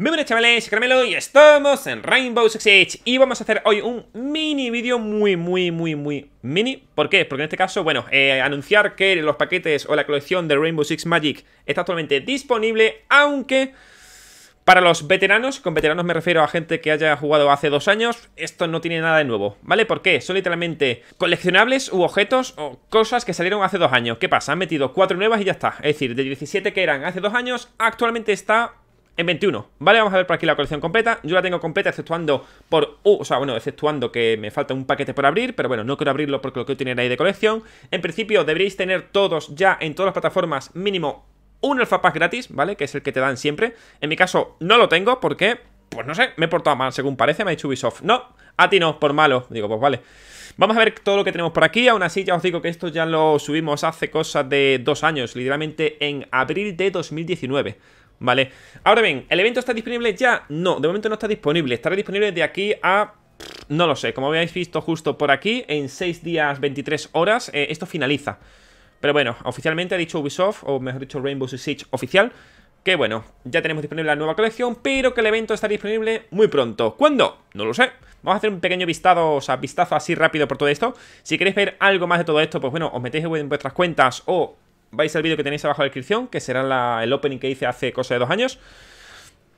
Muy buenas chavales, Carmelo y estamos en Rainbow Six Siege Y vamos a hacer hoy un mini vídeo muy, muy, muy, muy mini ¿Por qué? Porque en este caso, bueno, eh, anunciar que los paquetes o la colección de Rainbow Six Magic Está actualmente disponible, aunque... Para los veteranos, con veteranos me refiero a gente que haya jugado hace dos años, esto no tiene nada de nuevo, ¿vale? Porque Son literalmente coleccionables u objetos o cosas que salieron hace dos años. ¿Qué pasa? Han metido cuatro nuevas y ya está. Es decir, de 17 que eran hace dos años, actualmente está en 21, ¿vale? Vamos a ver por aquí la colección completa. Yo la tengo completa exceptuando por... o sea, bueno, exceptuando que me falta un paquete por abrir, pero bueno, no quiero abrirlo porque lo quiero tener ahí de colección. En principio deberíais tener todos ya en todas las plataformas mínimo un alfa pack gratis, ¿vale? Que es el que te dan siempre. En mi caso no lo tengo porque, pues no sé, me he portado mal según parece, me ha dicho Ubisoft. No, a ti no, por malo. Digo, pues vale. Vamos a ver todo lo que tenemos por aquí. Aún así, ya os digo que esto ya lo subimos hace cosas de dos años, literalmente en abril de 2019. ¿vale? Ahora bien, ¿el evento está disponible ya? No, de momento no está disponible. Estará disponible de aquí a... No lo sé, como habéis visto justo por aquí, en 6 días 23 horas, eh, esto finaliza. Pero bueno, oficialmente ha dicho Ubisoft, o mejor dicho Rainbow Six Siege oficial, que bueno, ya tenemos disponible la nueva colección, pero que el evento estará disponible muy pronto. ¿Cuándo? No lo sé. Vamos a hacer un pequeño vistazo, o sea, vistazo así rápido por todo esto. Si queréis ver algo más de todo esto, pues bueno, os metéis en vuestras cuentas o vais al vídeo que tenéis abajo en la descripción, que será el opening que hice hace cosa de dos años.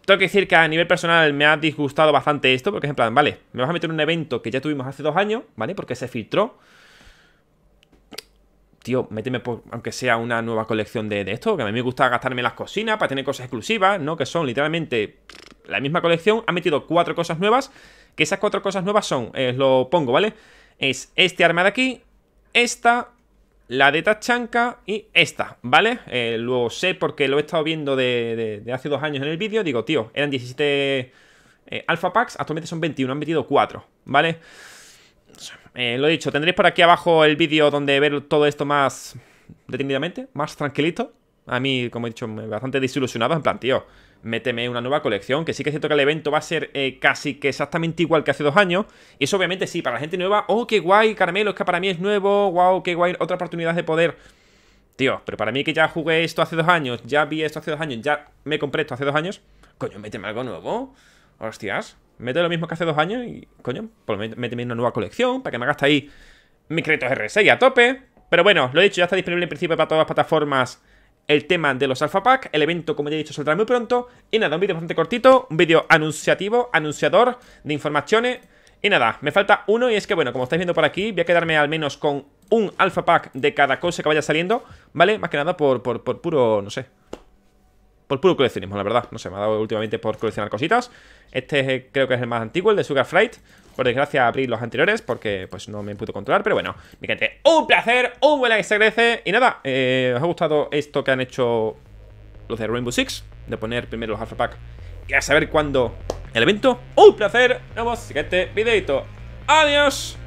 Tengo que decir que a nivel personal me ha disgustado bastante esto, porque es en plan, vale, me vas a meter en un evento que ya tuvimos hace dos años, ¿vale? Porque se filtró. Tío, méteme, pues, aunque sea una nueva colección de, esto, que a mí me gusta gastarme las cocinas para tener cosas exclusivas, ¿no? Que son literalmente la misma colección. Ha metido cuatro cosas nuevas, que esas cuatro cosas nuevas son, eh, lo pongo, ¿vale? Es este arma de aquí, esta, la de Tachanka y esta, ¿vale? Eh, lo sé porque lo he estado viendo de, hace dos años en el vídeo. Digo, tío, eran 17 eh, Alpha packs, actualmente son 21, han metido 4, ¿vale? Eh, lo he dicho, tendréis por aquí abajo el vídeo donde ver todo esto más detenidamente, más tranquilito a mí, como he dicho, bastante desilusionado. En plan, tío, méteme una nueva colección. Que sí que es cierto que el evento va a ser eh, casi que exactamente igual que hace dos años. Y eso, obviamente, sí, para la gente nueva. Oh, qué guay, Carmelo, es que para mí es nuevo. Wow, qué guay, otra oportunidad de poder. Tío, pero para mí que ya jugué esto hace dos años, ya vi esto hace dos años, ya me compré esto hace dos años. Coño, méteme algo nuevo. Hostias, mete lo mismo que hace dos años y, coño, pues méteme una nueva colección para que me gaste ahí mis créditos R6 a tope. Pero bueno, lo he dicho, ya está disponible en principio para todas las plataformas el tema de los Alpha Pack. El evento, como ya he dicho, saldrá muy pronto. Y nada, un vídeo bastante cortito, un vídeo anunciativo, anunciador de informaciones. Y nada, me falta uno y es que, bueno, como estáis viendo por aquí, voy a quedarme al menos con un alpha pack de cada cosa que vaya saliendo, ¿vale? Más que nada por, por puro, no sé, por puro coleccionismo, la verdad. No sé, me ha dado últimamente por coleccionar cositas. Este creo que es el más antiguo, el de Sugar Fright. Por desgracia abrí los anteriores porque pues no me pude controlar, pero bueno, mi gente, un placer, un buen like se agradece. Y nada, eh, ¿os ha gustado esto que han hecho los de Rainbow Six? De poner primero los Alpha Pack y a saber cuándo el evento. Un placer, nos vemos, en el siguiente videito. Adiós.